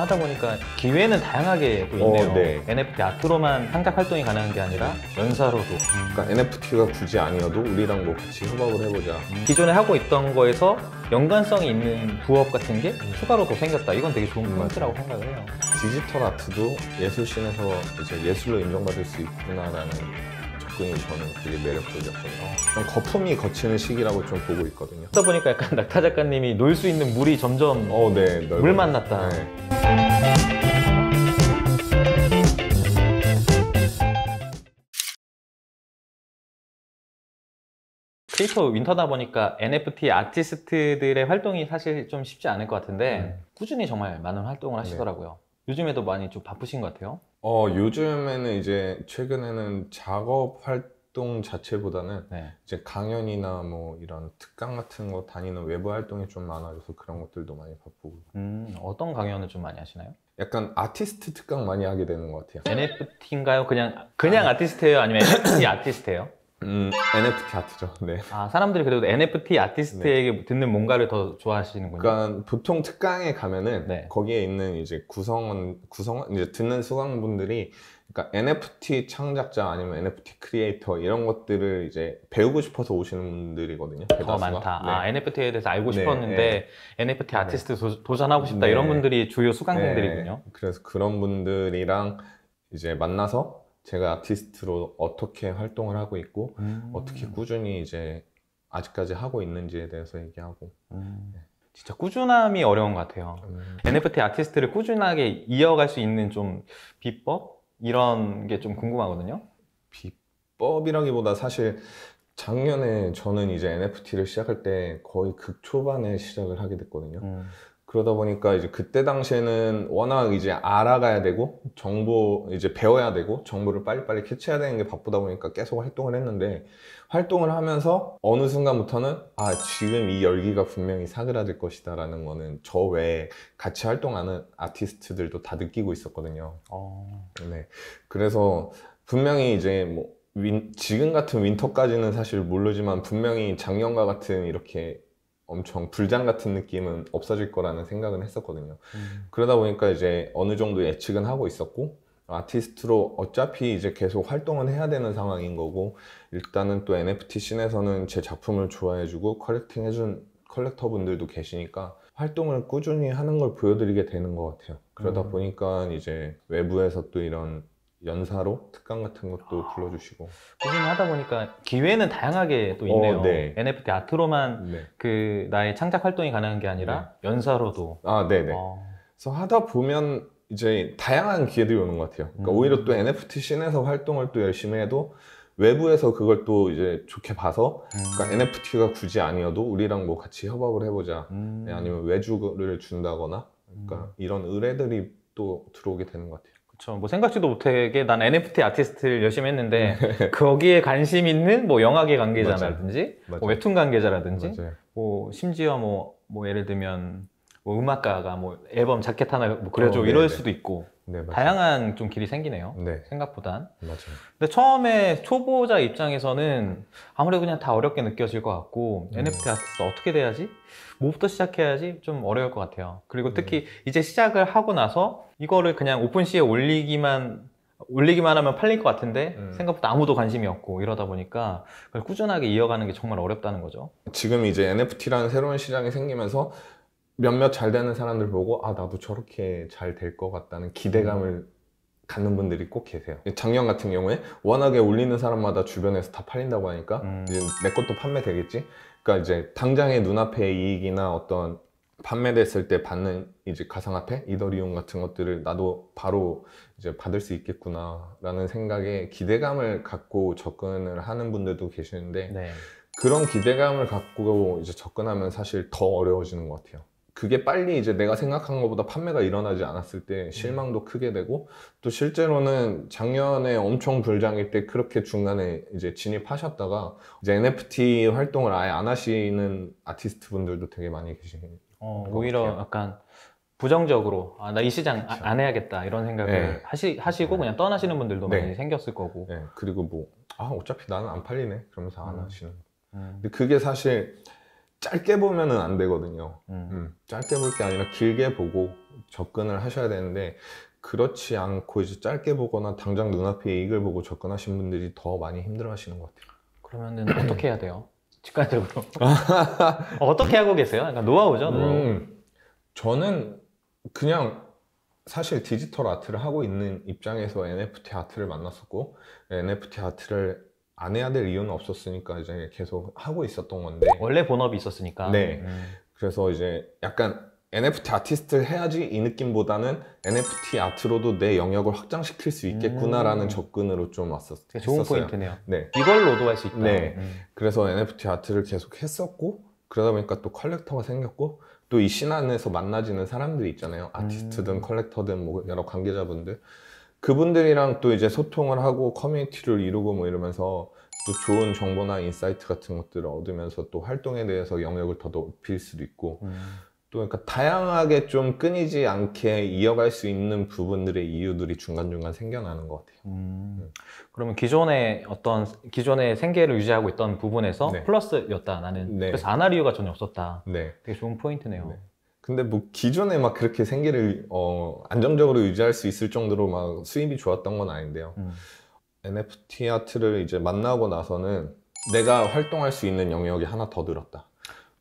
하다 보니까 기회는 다양하게 또 어, 있네요. 어, 네. NFT 아트로만 상작 활동이 가능한 게 아니라 연사로도 그러니까 NFT가 굳이 아니어도 우리랑 뭐 같이 협업을 해보자. 음. 기존에 하고 있던 거에서 연관성이 있는 부업 같은 게 음. 추가로 더 생겼다. 이건 되게 좋은 음, 포인트라고 생각을 해요. 디지털 아트도 예술씬에서 이제 예술로 인정받을 수 있구나라는 접근이 저는 되게 매력적이었거든요. 어. 좀 거품이 거치는 시기라고 좀 보고 있거든요. 하다 보니까 약간 낙타 작가님이 놀 수 있는 물이 점점 어, 네, 물 만났다. 네. 케이퍼 윈터다 보니까 NFT 아티스트들의 활동이 사실 좀 쉽지 않을 것 같은데 음. 꾸준히 정말 많은 활동을 네. 하시더라고요. 네. 요즘에도 많이 좀 바쁘신 것 같아요. 어 요즘에는 이제 최근에는 작업 활동 활동 자체보다는 네. 이제 강연이나 뭐 이런 특강 같은 거 다니는 외부 활동이 좀 많아져서 그런 것들도 많이 바쁘고. 음, 어떤 강연을 좀 많이 하시나요? 약간 아티스트 특강 많이 하게 되는 것 같아요. NFT인가요? 그냥 그냥 아니. 아티스트예요? 아니면 NFT 아티스트예요? 음, NFT 아트죠. 네. 아, 사람들이 그래도 NFT 아티스트에게 네. 듣는 뭔가를 더 좋아하시는군요. 그러니까 보통 특강에 가면은 네. 거기에 있는 이제 구성원 구성 이제 듣는 수강분들이 그러니까 NFT 창작자 아니면 NFT 크리에이터 이런 것들을 이제 배우고 싶어서 오시는 분들이거든요. 대다수가. 많다. 네. 아, NFT에 대해서 알고 네, 싶었는데 네. NFT 네. 아티스트 도전하고 싶다 네. 이런 분들이 주요 수강생들이군요. 네. 그래서 그런 분들이랑 이제 만나서 제가 아티스트로 어떻게 활동을 하고 있고 음. 어떻게 꾸준히 이제 아직까지 하고 있는지에 대해서 얘기하고 음. 진짜 꾸준함이 어려운 것 같아요. 음. NFT 아티스트를 꾸준하게 이어갈 수 있는 좀 비법 이런 게 좀 궁금하거든요. 비법이라기보다 사실 작년에 저는 이제 NFT를 시작할 때 거의 극초반에 시작을 하게 됐거든요. 음. 그러다 보니까 이제 그때 당시에는 워낙 이제 알아가야 되고 정보 이제 배워야 되고 정보를 빨리빨리 캐치해야 되는 게 바쁘다 보니까 계속 활동을 했는데 활동을 하면서 어느 순간부터는 아 지금 이 열기가 분명히 사그라들 것이다 라는 거는 저 외에 같이 활동하는 아티스트들도 다 느끼고 있었거든요 어... 네 그래서 분명히 이제 뭐 윈, 지금 같은 윈터까지는 사실 모르지만 분명히 작년과 같은 이렇게 엄청 불장 같은 느낌은 없어질 거라는 생각은 했었거든요. 음. 그러다 보니까 이제 어느 정도 예측은 하고 있었고 아티스트로 어차피 이제 계속 활동은 해야 되는 상황인 거고 일단은 또 NFT 씬에서는 제 작품을 좋아해주고 커렉팅 해준 컬렉터분들도 계시니까 활동을 꾸준히 하는 걸 보여드리게 되는 것 같아요. 그러다 음. 보니까 이제 외부에서 또 이런 연사로 특강 같은 것도 아, 불러주시고 꾸준하다 보니까 기회는 다양하게 또 어, 있네요. 어, 네. NFT 아트로만 네. 그 나의 창작 활동이 가능한 게 아니라 네. 연사로도 아 네네. 네. 어. 그래서 하다 보면 이제 다양한 기회들이 오는 것 같아요. 그러니까 음. 오히려 또 NFT 씬에서 활동을 또 열심히 해도 외부에서 그걸 또 이제 좋게 봐서 그러니까 음. 그러니까 NFT가 굳이 아니어도 우리랑 뭐 같이 협업을 해보자 음. 아니면 외주를 준다거나 그러니까 음. 이런 의뢰들이 또 들어오게 되는 것 같아요. 저뭐 생각지도 못하게 난 NFT 아티스트를 열심히 했는데 네. 거기에 관심 있는 뭐 영화계 관계자라든지 맞아요. 뭐 웹툰 관계자라든지 맞아요. 뭐 심지어 뭐, 뭐 예를 들면 뭐 음악가가 뭐 앨범 자켓 하나 뭐 그래줘 어, 이럴 네, 네. 수도 있고 네, 다양한 좀 길이 생기네요. 네. 생각보단. 맞아요. 근데 처음에 초보자 입장에서는 아무래도 그냥 다 어렵게 느껴질 것 같고 음. NFT 아티스트 어떻게 돼야지? 뭐부터 시작해야지? 좀 어려울 것 같아요. 그리고 특히 음. 이제 시작을 하고 나서 이거를 그냥 오픈시에 올리기만 올리기만 하면 팔릴 것 같은데 음. 생각보다 아무도 관심이 없고 이러다 보니까 그걸 꾸준하게 이어가는 게 정말 어렵다는 거죠. 지금 이제 NFT라는 새로운 시장이 생기면서 몇몇 잘 되는 사람들 보고 아 나도 저렇게 잘 될 것 같다는 기대감을 음. 갖는 분들이 꼭 계세요. 작년 같은 경우에 워낙에 올리는 사람마다 주변에서 다 팔린다고 하니까 음. 이제 내 것도 판매되겠지. 그러니까 이제 당장의 눈앞의 이익이나 어떤 판매됐을 때 받는 이제 가상화폐 이더리움 같은 것들을 나도 바로 이제 받을 수 있겠구나라는 생각에 기대감을 갖고 접근을 하는 분들도 계시는데 네. 그런 기대감을 갖고 이제 접근하면 사실 더 어려워지는 것 같아요. 그게 빨리 이제 내가 생각한 것보다 판매가 일어나지 않았을 때 네. 실망도 크게 되고 또 실제로는 작년에 엄청 불장일 때 그렇게 중간에 이제 진입하셨다가 이제 NFT 활동을 아예 안 하시는 아티스트 분들도 되게 많이 계시는 어, 오히려 같아요. 약간 부정적으로 아, 나 이 시장 그렇죠. 안 해야겠다 이런 생각을 네. 하시, 하시고 네. 그냥 떠나시는 분들도 네. 많이 생겼을 거고 네. 그리고 뭐 아 어차피 나는 안 팔리네 그러면서 안 음. 하시는 음. 근데 그게 사실 짧게 보면은 안 되거든요. 음. 음, 짧게 볼 게 아니라 길게 보고 접근을 하셔야 되는데 그렇지 않고 이제 짧게 보거나 당장 눈앞에 이익을 보고 접근하신 분들이 더 많이 힘들어하시는 것 같아요. 그러면은 어떻게 해야 돼요? 직관적으로 어떻게 하고 계세요? 약간 그러니까 노하우죠. 노하우. 음, 저는 그냥 사실 디지털 아트를 하고 있는 입장에서 NFT 아트를 만났었고 NFT 아트를 안 해야 될 이유는 없었으니까 이제 계속 하고 있었던 건데 원래 본업이 있었으니까 네 음. 그래서 이제 약간 NFT 아티스트를 해야지 이 느낌보다는 NFT 아트로도 내 영역을 확장시킬 수 있겠구나라는 음. 접근으로 좀 왔었어요. 좋은 포인트네요. 네. 이걸로도 할 수 있다. 네. 음. 그래서 NFT 아트를 계속 했었고 그러다 보니까 또 컬렉터가 생겼고 또 이신 안에서 만나지는 사람들이 있잖아요. 아티스트든 음. 컬렉터든 뭐 여러 관계자분들 그분들이랑 또 이제 소통을 하고 커뮤니티를 이루고 뭐 이러면서 또 좋은 정보나 인사이트 같은 것들을 얻으면서 또 활동에 대해서 영역을 더 높일 수도 있고 음. 또 그러니까 다양하게 좀 끊이지 않게 이어갈 수 있는 부분들의 이유들이 중간중간 생겨나는 것 같아요. 음. 음. 그러면 기존의 어떤 기존의 생계를 유지하고 있던 부분에서 네. 플러스였다 나는 네. 그래서 안 할 이유가 전혀 없었다. 네. 되게 좋은 포인트네요. 네. 근데 뭐 기존에 막 그렇게 생계를 어, 안정적으로 유지할 수 있을 정도로 막 수입이 좋았던 건 아닌데요. 음. NFT 아트를 이제 만나고 나서는 내가 활동할 수 있는 영역이 하나 더 늘었다.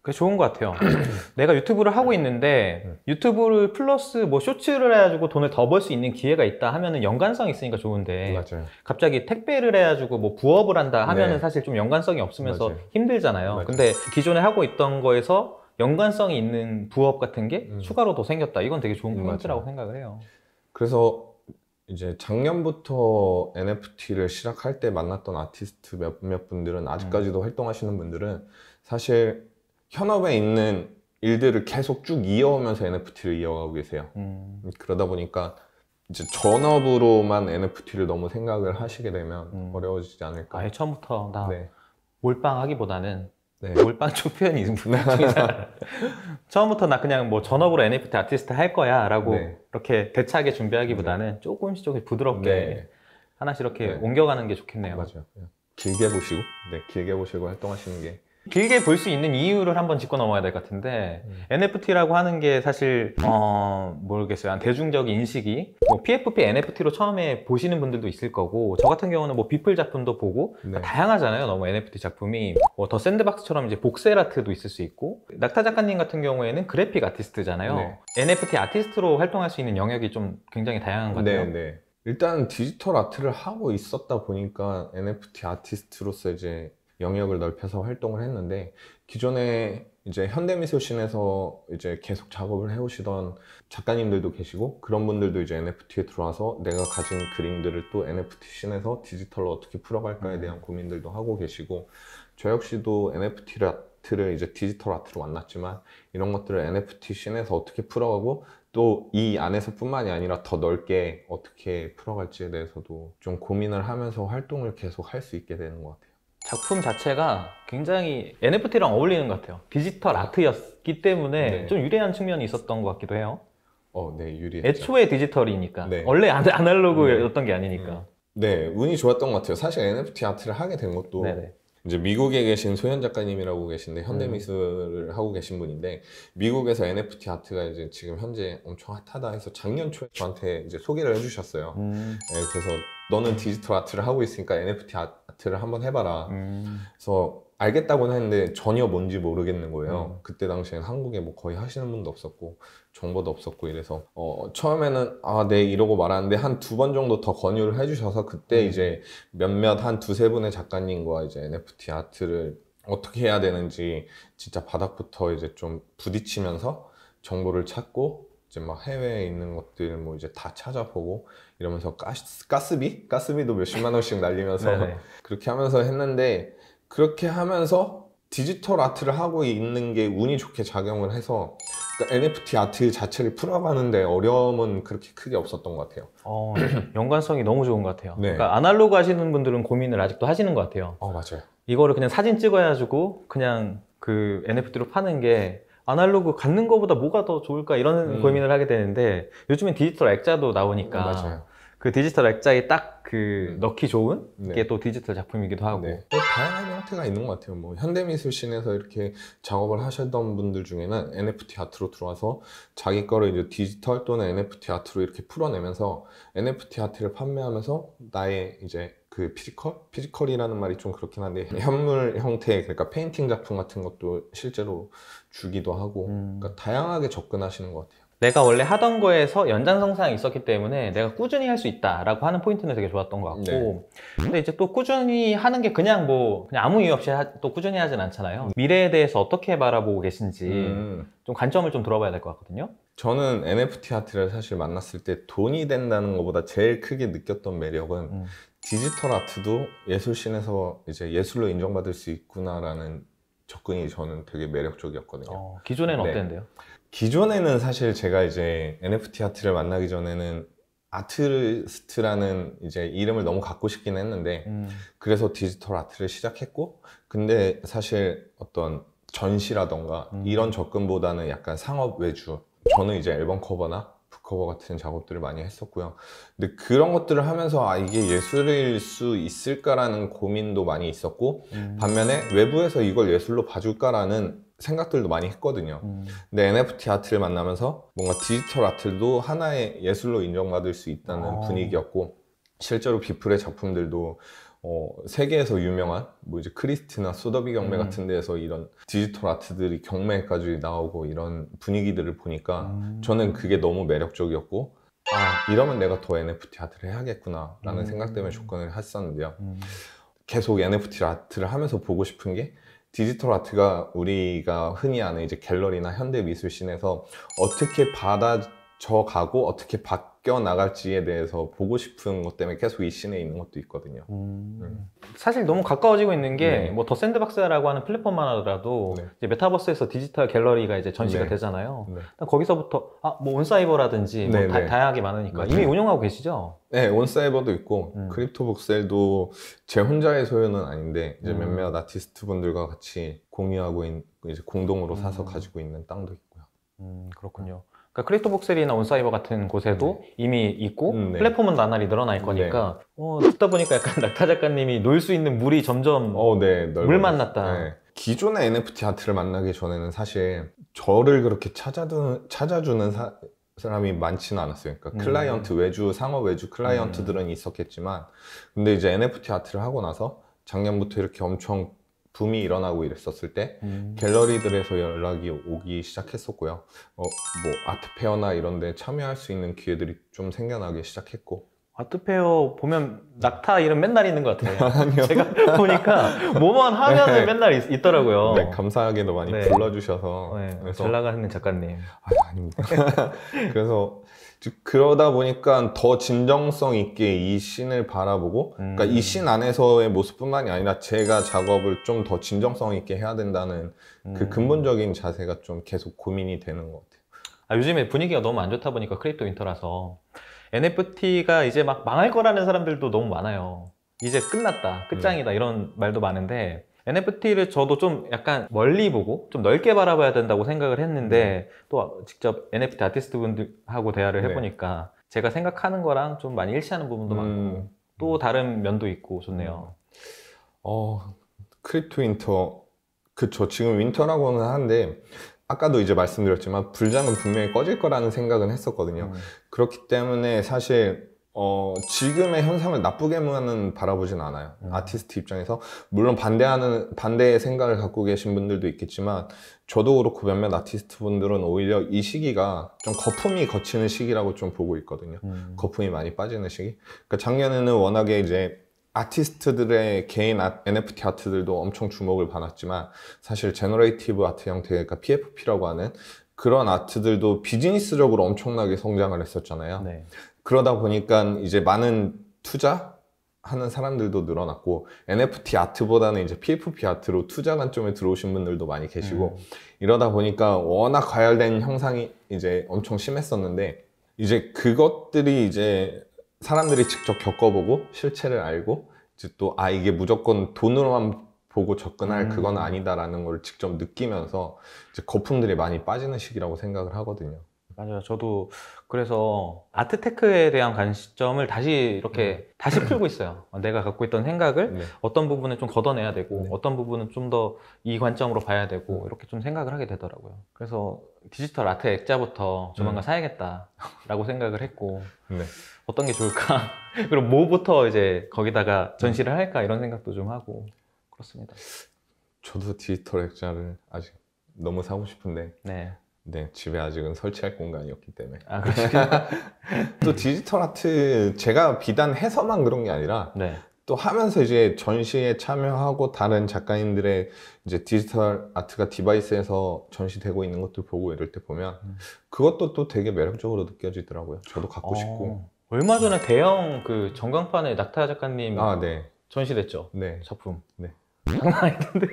그게 좋은 것 같아요. 내가 유튜브를 하고 있는데 음. 유튜브를 플러스 뭐 쇼츠를 해가지고 돈을 더 벌 수 있는 기회가 있다 하면은 연관성 있으니까 좋은데 맞아요. 갑자기 택배를 해가지고 뭐 부업을 한다 하면은 네. 사실 좀 연관성이 없으면서 맞아요. 힘들잖아요. 맞아요. 근데 기존에 하고 있던 거에서 연관성이 있는 부업 같은 게 음. 추가로 더 생겼다. 이건 되게 좋은 음, 포인트라고 맞아 생각을 해요. 그래서 이제 작년부터 NFT를 시작할 때 만났던 아티스트 몇몇 분들은 아직까지도 음. 활동하시는 분들은 사실 현업에 있는 일들을 계속 쭉 이어오면서 NFT를 이어가고 계세요. 음. 그러다 보니까 이제 전업으로만 NFT를 너무 생각을 하시게 되면 음. 어려워지지 않을까. 아예 처음부터 다 네. 몰빵하기보다는 네. 올반쪽 표현이 이상하다. 처음부터 나 그냥 뭐 전업으로 NFT 아티스트 할 거야 라고 네. 이렇게 대차게 준비하기보다는 네. 조금씩 조금씩 부드럽게 네. 하나씩 이렇게 네. 옮겨가는 게 좋겠네요. 맞아요. 네. 길게 보시고, 네, 길게 보시고 활동하시는 게 길게 볼 수 있는 이유를 한번 짚고 넘어가야 될 것 같은데 음. NFT라고 하는 게 사실 어 모르겠어요 대중적 인식이 인뭐 PFP NFT로 처음에 보시는 분들도 있을 거고 저 같은 경우는 뭐 비플 작품도 보고 네. 다양하잖아요 너무 NFT 작품이 뭐더 샌드박스처럼 이제 복셀 아트도 있을 수 있고 낙타 작가님 같은 경우에는 그래픽 아티스트잖아요 네. NFT 아티스트로 활동할 수 있는 영역이 좀 굉장히 다양한 것 같아요 네, 네. 일단 디지털 아트를 하고 있었다 보니까 NFT 아티스트로서 이제 영역을 넓혀서 활동을 했는데 기존에 이제 현대미술신에서 이제 계속 작업을 해오시던 작가님들도 계시고 그런 분들도 이제 NFT에 들어와서 내가 가진 그림들을 또 NFT신에서 디지털로 어떻게 풀어갈까에 음. 대한 고민들도 하고 계시고 저 역시도 NFT 아트를 이제 디지털 아트로 만났지만 이런 것들을 NFT신에서 어떻게 풀어가고 또 이 안에서 뿐만이 아니라 더 넓게 어떻게 풀어갈지에 대해서도 좀 고민을 하면서 활동을 계속 할 수 있게 되는 것 같아요. 작품 자체가 굉장히 NFT랑 어울리는 것 같아요. 디지털 아트였기 때문에 네. 좀 유리한 측면이 있었던 것 같기도 해요. 어, 네, 유리 애초에 디지털이니까. 네. 원래 아날로그였던 게 네. 아니니까. 음. 네, 운이 좋았던 것 같아요. 사실 NFT 아트를 하게 된 것도 네네. 네. 이제 미국에 계신 소현 작가님이라고 계신데 현대미술을 음. 하고 계신 분인데 미국에서 NFT 아트가 이제 지금 현재 엄청 핫하다 해서 작년 초에 저한테 이제 소개를 해주셨어요. 음. 네, 그래서 너는 디지털 아트를 하고 있으니까 NFT 아트 아트를 한번 해봐라. 음. 그래서 알겠다고는 했는데 전혀 뭔지 모르겠는 거예요. 음. 그때 당시엔 한국에 뭐 거의 하시는 분도 없었고 정보도 없었고 이래서 어, 처음에는 아네 이러고 말았는데 한 두 번 정도 더 권유를 해주셔서 그때 음. 이제 몇몇 한 두세 분의 작가님과 이제 NFT 아트를 어떻게 해야 되는지 진짜 바닥부터 이제 좀 부딪히면서 정보를 찾고 이제 막 해외에 있는 것들 뭐 이제 다 찾아보고 이러면서 가스, 가스비? 가스비도 몇십만 원씩 날리면서 그렇게 하면서 했는데 그렇게 하면서 디지털 아트를 하고 있는 게 운이 좋게 작용을 해서 그니까 NFT 아트 자체를 풀어가는데 어려움은 그렇게 크게 없었던 것 같아요. 어, 네. 연관성이 너무 좋은 것 같아요. 네. 그러니까 아날로그 하시는 분들은 고민을 아직도 하시는 것 같아요. 어, 맞아요. 이거를 그냥 사진 찍어가지고 그냥 그 NFT로 파는 게 아날로그 갖는 것보다 뭐가 더 좋을까 이런 음. 고민을 하게 되는데 요즘엔 디지털 액자도 나오니까 어, 맞아요. 그 디지털 액자에 딱그 음. 넣기 좋은 네. 게또 디지털 작품이기도 하고 네. 또 뭐 다양한 형태가 있는 것 같아요. 뭐 현대미술신에서 이렇게 작업을 하셨던 분들 중에는 NFT 아트로 들어와서 자기 거를 이제 디지털 또는 NFT 아트로 이렇게 풀어내면서 NFT 아트를 판매하면서 나의 이제 그 피지컬? 피지컬이라는 말이 좀 그렇긴 한데 음. 현물 형태 그러니까 페인팅 작품 같은 것도 실제로 주기도 하고 음. 그러니까 다양하게 접근하시는 것 같아요. 내가 원래 하던 거에서 연장성상이 있었기 때문에 내가 꾸준히 할 수 있다라고 하는 포인트는 되게 좋았던 것 같고 네. 근데 이제 또 꾸준히 하는 게 그냥 뭐 그냥 아무 이유 없이 하, 또 꾸준히 하진 않잖아요 미래에 대해서 어떻게 바라보고 계신지 음. 좀 관점을 좀 들어봐야 될 것 같거든요 저는 NFT 아트를 사실 만났을 때 돈이 된다는 것보다 제일 크게 느꼈던 매력은 음. 디지털 아트도 예술신에서 이제 예술로 인정받을 수 있구나라는 접근이 저는 되게 매력적이었거든요 어, 기존에는 네. 어땠는데요? 기존에는 사실 제가 이제 NFT 아트를 만나기 전에는 아트리스트라는 이제 이름을 너무 갖고 싶긴 했는데 음. 그래서 디지털 아트를 시작했고 근데 사실 어떤 전시라던가 음. 이런 접근보다는 약간 상업 외주 저는 이제 앨범 커버나 북커버 같은 작업들을 많이 했었고요 근데 그런 것들을 하면서 아 이게 예술일 수 있을까라는 고민도 많이 있었고 음. 반면에 외부에서 이걸 예술로 봐줄까라는 생각들도 많이 했거든요. 음. 근데 NFT 아트를 만나면서 뭔가 디지털 아트도 하나의 예술로 인정받을 수 있다는 아. 분위기였고 실제로 비플의 작품들도 어, 세계에서 유명한 뭐 이제 크리스티나 소더비 경매 음. 같은 데에서 이런 디지털 아트들이 경매까지 나오고 이런 분위기들을 보니까 음. 저는 그게 너무 매력적이었고 아 이러면 내가 더 NFT 아트를 해야겠구나라는 음. 생각 때문에 조건을 했었는데요. 음. 계속 NFT 아트를 하면서 보고 싶은 게 디지털 아트가 우리가 흔히 아는 이제 갤러리나 현대 미술씬에서 어떻게 받아 저 가고 어떻게 바뀌어 나갈지에 대해서 보고 싶은 것 때문에 계속 이 씬에 있는 것도 있거든요. 음... 음. 사실 너무 가까워지고 있는 게 뭐더 네. 뭐 샌드박스라고 하는 플랫폼만 하더라도 네. 이제 메타버스에서 디지털 갤러리가 이제 전시가 네. 되잖아요. 네. 거기서부터 아, 뭐 온사이버라든지 뭐 네, 다, 양하게 많으니까 맞 이미 운영하고 계시죠? 네, 온사이버도 있고 음. 크립토 북셀도제 혼자의 소유는 아닌데 이제 음. 몇몇 아티스트 분들과 같이 공유하고 있, 이제 공동으로 사서 음. 가지고 있는 땅도 있고요. 음, 그렇군요. 그러니까 크립토복셀이나 온사이버 같은 곳에도 네. 이미 있고 음, 네. 플랫폼은 나날이 늘어날 거니까 네. 어, 듣다 보니까 약간 낙타 작가님이 놀 수 있는 물이 점점 어, 네, 물 만났다. 네. 기존의 NFT 아트를 만나기 전에는 사실 저를 그렇게 찾아주는, 찾아주는 사, 사람이 많지는 않았어요. 그러니까 음. 클라이언트 음. 외주, 상업 외주 클라이언트들은 음. 있었겠지만 근데 이제 NFT 아트를 하고 나서 작년부터 이렇게 엄청 붐이 일어나고 이랬었을 때 음. 갤러리들에서 연락이 오기 시작했었고요. 어, 뭐 아트페어나 이런 데 참여할 수 있는 기회들이 좀 생겨나기 시작했고 아트페어 보면 낙타 이름 맨날 있는 것 같아요. 제가 보니까 뭐만 하면은 네. 맨날 있, 더라고요 네, 감사하게도 많이 네. 불러주셔서 네, 그래서... 잘 나가는 작가님. 아, 아닙니다. 그래서 그러다 보니까 더 진정성 있게 이신을 바라보고 그러니까 음. 그러니까 이 신 안에서의 모습뿐만이 아니라 제가 작업을 좀 더 진정성 있게 해야 된다는 그 음. 그 근본적인 자세가 좀 계속 고민이 되는 것 같아요. 아, 요즘에 분위기가 너무 안 좋다 보니까 크립토 윈터라서 NFT가 이제 막 망할 거라는 사람들도 너무 많아요. 이제 끝났다, 끝장이다 이런 말도 많은데 NFT를 저도 좀 약간 멀리 보고 좀 넓게 바라봐야 된다고 생각을 했는데 네. 또 직접 NFT 아티스트 분들하고 대화를 네. 해보니까 제가 생각하는 거랑 좀 많이 일치하는 부분도 음. 많고 또 다른 면도 있고 좋네요. 음. 어 크립토 윈터 그쵸 지금 윈터라고는 하는데 아까도 이제 말씀드렸지만 불장은 분명히 꺼질 거라는 생각은 했었거든요. 음. 그렇기 때문에 사실 어, 지금의 현상을 나쁘게만 바라보진 않아요. 음. 아티스트 입장에서. 물론 반대하는, 반대의 생각을 갖고 계신 분들도 있겠지만, 저도 그렇고 몇몇 아티스트 분들은 오히려 이 시기가 좀 거품이 거치는 시기라고 좀 보고 있거든요. 음. 거품이 많이 빠지는 시기. 그러니까 작년에는 워낙에 이제 아티스트들의 개인 아, NFT 아트들도 엄청 주목을 받았지만, 사실 제너레이티브 아트 형태, 그러니까 PFP라고 하는 그런 아트들도 비즈니스적으로 엄청나게 성장을 했었잖아요. 네. 그러다 보니까 이제 많은 투자 하는 사람들도 늘어났고 NFT 아트보다는 이제 PFP 아트로 투자 관점에 들어오신 분들도 많이 계시고 음. 이러다 보니까 워낙 과열된 형상이 이제 엄청 심했었는데 이제 그것들이 이제 사람들이 직접 겪어보고 실체를 알고 이제 또 아 이게 무조건 돈으로만 보고 접근할 음. 그건 아니다라는 걸 직접 느끼면서 이제 거품들이 많이 빠지는 시기라고 생각을 하거든요. 맞아요. 저도 그래서 아트테크에 대한 관점을 다시 이렇게 음. 다시 풀고 있어요. 어, 내가 갖고 있던 생각을 네. 어떤 부분을 좀 걷어내야 되고 네. 어떤 부분은 좀 더 이 관점으로 봐야 되고 음. 이렇게 좀 생각을 하게 되더라고요. 그래서 디지털 아트 액자부터 조만간 음. 사야겠다라고 생각을 했고 네. 어떤 게 좋을까 그리고 뭐부터 이제 거기다가 전시를 할까 이런 생각도 좀 하고 그렇습니다. 저도 디지털 액자를 아직 너무 사고 싶은데 네. 네, 집에 아직은 설치할 공간이 없기 때문에. 아, 또 디지털 아트 제가 비단해서만 그런 게 아니라 네. 또 하면서 이제 전시에 참여하고 다른 작가님들의 이제 디지털 아트가 디바이스에서 전시되고 있는 것도 보고 이럴 때 보면 음. 그것도 또 되게 매력적으로 느껴지더라고요. 저도 갖고 어... 싶고. 얼마 전에 대형 그 전광판에 낙타 작가님 아, 네. 전시됐죠. 네. 작품. 네. 장난 아닌데.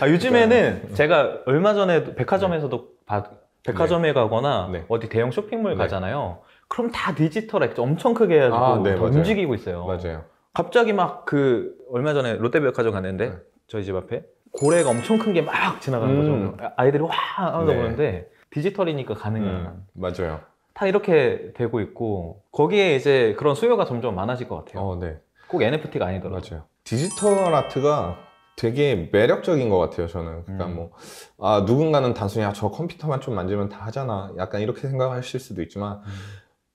아, 요즘에는 그러니까, 네. 제가 얼마 전에 백화점에서도 받, 네. 백화점에 네. 가거나 네. 어디 대형 쇼핑몰 네. 가잖아요. 그럼 다 디지털 액정 엄청 크게 해가지고 아, 네, 움직이고 있어요. 맞아요. 갑자기 막 그 얼마 전에 롯데백화점 갔는데 네. 저희 집 앞에 고래가 엄청 큰 게 막 지나가는 음. 거죠. 아, 아이들이 와 하면서 네. 보는데 디지털이니까 가능한. 음, 맞아요. 다 이렇게 되고 있고 거기에 이제 그런 수요가 점점 많아질 것 같아요. 어, 네. 꼭 NFT가 아니더라도 맞아요. 디지털 아트가 되게 매력적인 것 같아요, 저는. 그러니까 음. 뭐, 아, 누군가는 단순히, 아, 저 컴퓨터만 좀 만지면 다 하잖아. 약간 이렇게 생각하실 수도 있지만, 음.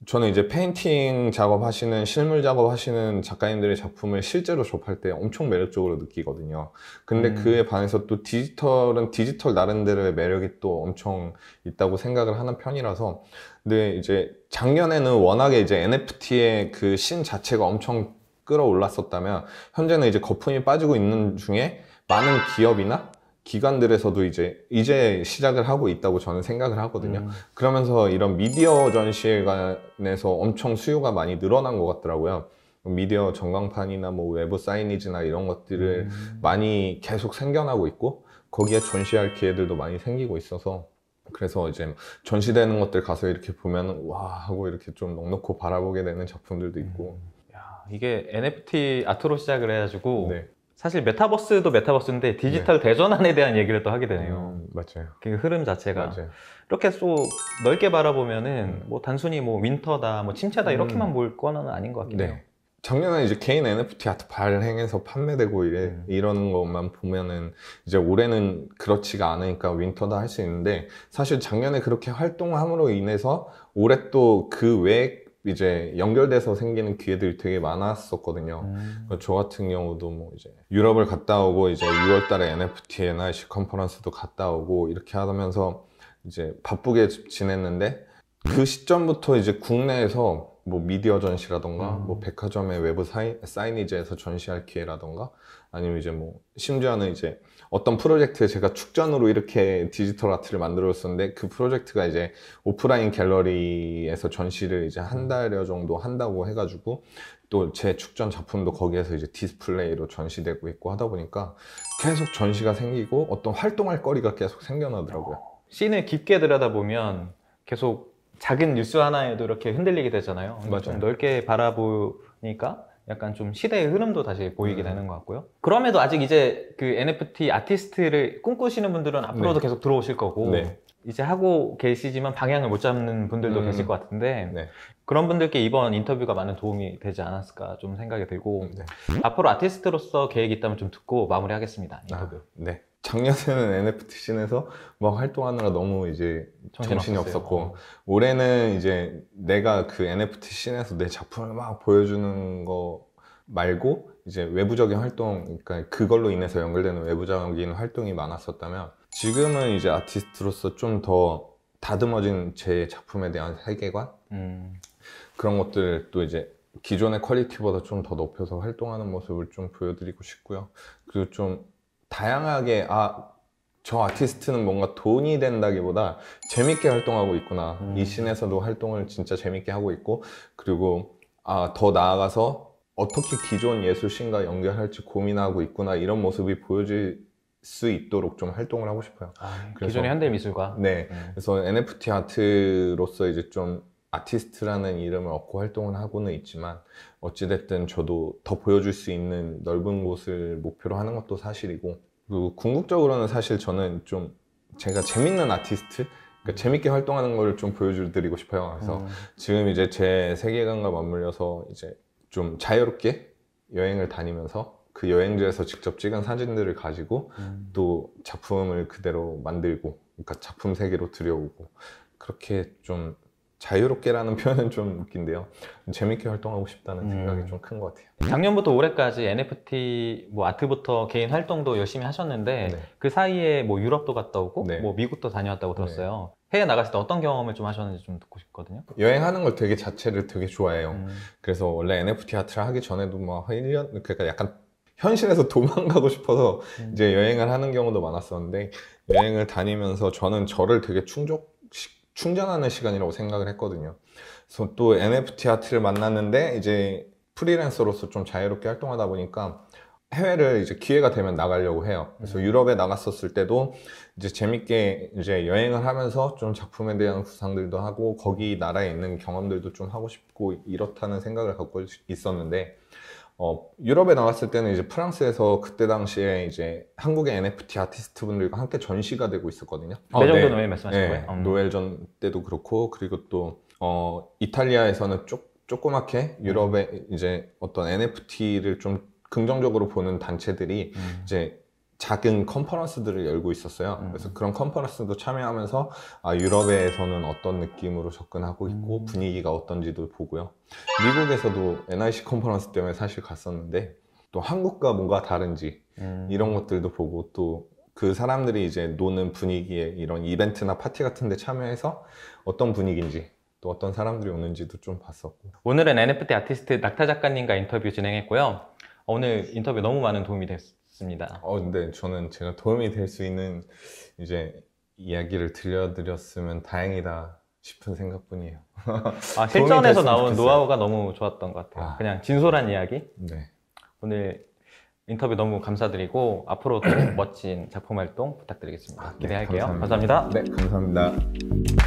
저는 이제 페인팅 작업하시는, 실물 작업하시는 작가님들의 작품을 실제로 접할 때 엄청 매력적으로 느끼거든요. 근데 음. 그에 반해서 또 디지털은 디지털 나름대로의 매력이 또 엄청 있다고 생각을 하는 편이라서, 근데 이제 작년에는 워낙에 이제 NFT의 그 신 자체가 엄청 끌어올랐었다면 현재는 이제 거품이 빠지고 있는 중에 많은 기업이나 기관들에서도 이제 이제 시작을 하고 있다고 저는 생각을 하거든요. 음. 그러면서 이런 미디어 전시회관에서 엄청 수요가 많이 늘어난 것 같더라고요. 뭐 미디어 전광판이나 뭐 외부 사이니지나 이런 것들을 음. 많이 계속 생겨나고 있고 거기에 전시할 기회들도 많이 생기고 있어서 그래서 이제 전시되는 것들 가서 이렇게 보면 와 하고 이렇게 좀 넉넉히 바라보게 되는 작품들도 있고 음. 이게 NFT 아트로 시작을 해가지고 네. 사실 메타버스도 메타버스인데 디지털 네. 대전안에 대한 얘기를 또 하게 되네요. 음, 맞아요. 그 흐름 자체가 맞아요. 이렇게 또 넓게 바라보면은 음. 뭐 단순히 뭐 윈터다, 뭐 침체다 이렇게만 음. 볼 거는 아닌 것 같긴 네. 해요. 작년에 이제 개인 NFT 아트 발행해서 판매되고 이래 음. 이런 것만 보면은 이제 올해는 그렇지가 않으니까 윈터다 할 수 있는데 사실 작년에 그렇게 활동함으로 인해서 올해 또 그 외에 이제 연결돼서 생기는 기회들이 되게 많았었거든요. 음. 저 같은 경우도 뭐 이제 유럽을 갔다 오고 이제 6월달에 NFT n c 컨퍼런스도 갔다 오고 이렇게 하면서 이제 바쁘게 지냈는데 그 시점부터 이제 국내에서 뭐 미디어 전시라던가 음. 뭐 백화점의 외부 사인, 사이니지에서 전시할 기회라던가 아니면 이제 뭐 심지어는 이제 어떤 프로젝트에 제가 축전으로 이렇게 디지털 아트를 만들었었는데 그 프로젝트가 이제 오프라인 갤러리에서 전시를 이제 한 음. 달여 정도 한다고 해가지고 또 제 축전 작품도 거기에서 이제 디스플레이로 전시되고 있고 하다 보니까 계속 전시가 생기고 어떤 활동할 거리가 계속 생겨나더라고요. 씬을 깊게 들여다보면 계속 작은 뉴스 하나에도 이렇게 흔들리게 되잖아요. 맞아요. 넓게 바라보니까 약간 좀 시대의 흐름도 다시 보이게 음. 되는 것 같고요. 그럼에도 아직 이제 그 NFT 아티스트를 꿈꾸시는 분들은 네. 앞으로도 네. 계속 들어오실 거고 네. 이제 하고 계시지만 방향을 못 잡는 분들도 음. 계실 것 같은데 네. 그런 분들께 이번 인터뷰가 많은 도움이 되지 않았을까 좀 생각이 들고 네. 앞으로 아티스트로서 계획이 있다면 좀 듣고 마무리하겠습니다. 인터뷰. 아, 네. 작년에는 NFT 씬에서 막 활동하느라 너무 이제 정신이 없었고 어. 올해는 이제 내가 그 NFT 씬에서 내 작품을 막 보여주는 거 말고 이제 외부적인 활동 그러니까 그걸로 인해서 연결되는 외부적인 활동이 많았었다면 지금은 이제 아티스트로서 좀 더 다듬어진 제 작품에 대한 세계관 음. 그런 것들 또 이제 기존의 퀄리티보다 좀 더 높여서 활동하는 모습을 좀 보여드리고 싶고요 그리고 좀 다양하게 아, 저 아티스트는 뭔가 돈이 된다기보다 재밌게 활동하고 있구나. 음. 이신에서도 활동을 진짜 재밌게 하고 있고 그리고 아, 더 나아가서 어떻게 기존 예술신과 연결할지 고민하고 있구나 이런 모습이 보여질 수 있도록 좀 활동을 하고 싶어요. 아, 기존의 현대 미술과. 네, 음. 그래서 NFT 아트로서 이제 좀 아티스트라는 이름을 얻고 활동을 하고는 있지만 어찌됐든 저도 더 보여줄 수 있는 넓은 곳을 목표로 하는 것도 사실이고 그리고 궁극적으로는 사실 저는 좀 제가 재밌는 아티스트 그러니까 음. 재밌게 활동하는 걸 좀 보여드리고 싶어요. 그래서 음. 지금 이제 제 세계관과 맞물려서 이제 좀 자유롭게 여행을 다니면서 그 여행지에서 직접 찍은 사진들을 가지고 음. 또 작품을 그대로 만들고 그러니까 작품 세계로 들여오고 그렇게 좀 자유롭게라는 표현은 좀 웃긴데요. 재밌게 활동하고 싶다는 음. 생각이 음. 좀큰 것 같아요. 작년부터 올해까지 NFT 뭐 아트부터 개인 활동도 열심히 하셨는데 네. 그 사이에 뭐 유럽도 갔다 오고 네. 뭐 미국도 다녀왔다고 네. 들었어요. 네. 해외 나갔을 때 어떤 경험을 좀 하셨는지 좀 듣고 싶거든요. 여행하는 걸 되게 자체를 되게 좋아해요. 음. 그래서 원래 NFT 아트를 하기 전에도 막 뭐 1년 그러니까 약간 현실에서 도망가고 싶어서 음. 이제 여행을 하는 경우도 많았었는데 여행을 다니면서 저는 저를 되게 충족 충전하는 시간이라고 생각을 했거든요. 그래서 또 NFT 아트를 만났는데 이제 프리랜서로서 좀 자유롭게 활동하다 보니까 해외를 이제 기회가 되면 나가려고 해요. 그래서 음. 유럽에 나갔었을 때도 이제 재밌게 이제 여행을 하면서 좀 작품에 대한 구상들도 하고 거기 나라에 있는 경험들도 좀 하고 싶고 이렇다는 생각을 갖고 있었는데 어, 유럽에 나왔을 때는 이제 프랑스에서 그때 당시에 이제 한국의 NFT 아티스트 분들과 함께 전시가 되고 있었거든요. 매정도 그 어, 네. 노엘 말씀하신 네. 거예요? 음. 노엘전 때도 그렇고 그리고 또 어, 이탈리아에서는 쪼, 조그맣게 유럽의 음. 이제 어떤 NFT를 좀 긍정적으로 보는 단체들이 음. 이제 작은 컨퍼런스들을 열고 있었어요. 음. 그래서 그런 컨퍼런스도 참여하면서 아, 유럽에서는 어떤 느낌으로 접근하고 있고 음. 분위기가 어떤지도 보고요. 미국에서도 NIC 컨퍼런스 때문에 사실 갔었는데 또 한국과 뭔가 다른지 음. 이런 것들도 보고 또 그 사람들이 이제 노는 분위기에 이런 이벤트나 파티 같은 데 참여해서 어떤 분위기인지 또 어떤 사람들이 오는지도 좀 봤었고 오늘은 NFT 아티스트 낙타 작가님과 인터뷰 진행했고요. 어, 오늘 인터뷰 너무 많은 도움이 됐, 싶습니다. 어, 근데 저는 제가 도움이 될 수 있는 이제 이야기를 들려드렸으면 다행이다 싶은 생각뿐이에요. 아, 실전에서 나온 노하우가 너무 좋았던 것 같아요. 아. 그냥 진솔한 이야기. 네. 오늘 인터뷰 너무 감사드리고 앞으로도 멋진 작품 활동 부탁드리겠습니다. 아, 네, 기대할게요. 감사합니다. 감사합니다. 네, 감사합니다.